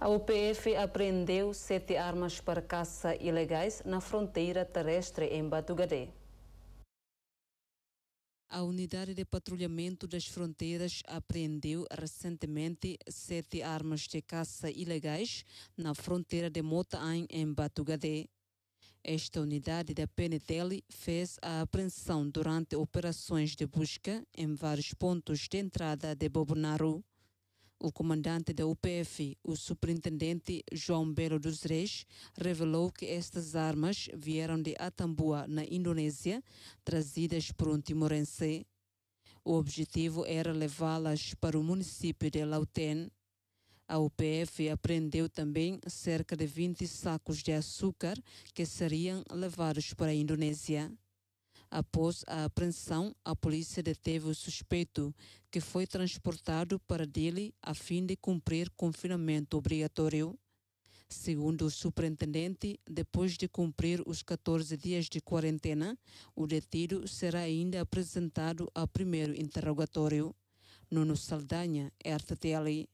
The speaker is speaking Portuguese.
A UPF apreendeu sete armas para caça ilegais na fronteira terrestre em Batugadé. A unidade de patrulhamento das fronteiras apreendeu recentemente sete armas de caça ilegais na fronteira de Motaém, em Batugadé. Esta unidade da PNTL fez a apreensão durante operações de busca em vários pontos de entrada de Bobonaru. O comandante da UPF, o superintendente João Belo dos Reis, revelou que estas armas vieram de Atambua, na Indonésia, trazidas por um timorense. O objetivo era levá-las para o município de Lauten. A UPF apreendeu também cerca de 20 sacos de açúcar que seriam levados para a Indonésia. Após a apreensão, a polícia deteve o suspeito, que foi transportado para Delhi a fim de cumprir confinamento obrigatório. Segundo o superintendente, depois de cumprir os 14 dias de quarentena, o detido será ainda apresentado ao primeiro interrogatório. Nuno Saldanha, RTL.